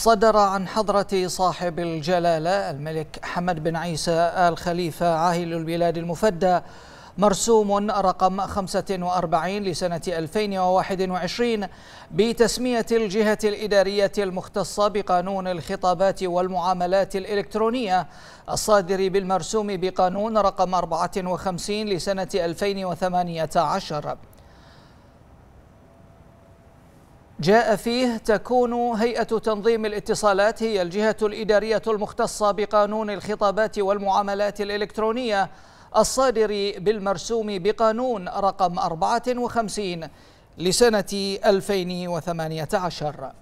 صدر عن حضرة صاحب الجلالة الملك حمد بن عيسى آل خليفة عاهل البلاد المفدى مرسوم رقم 45 لسنة 2021 بتسمية الجهة الإدارية المختصة بقانون الخطابات والمعاملات الإلكترونية الصادر بالمرسوم بقانون رقم 54 لسنة 2018 جاء فيه تكون هيئة تنظيم الاتصالات هي الجهة الإدارية المختصة بقانون الخطابات والمعاملات الإلكترونية الصادر بالمرسوم بقانون رقم 54 لسنة 2018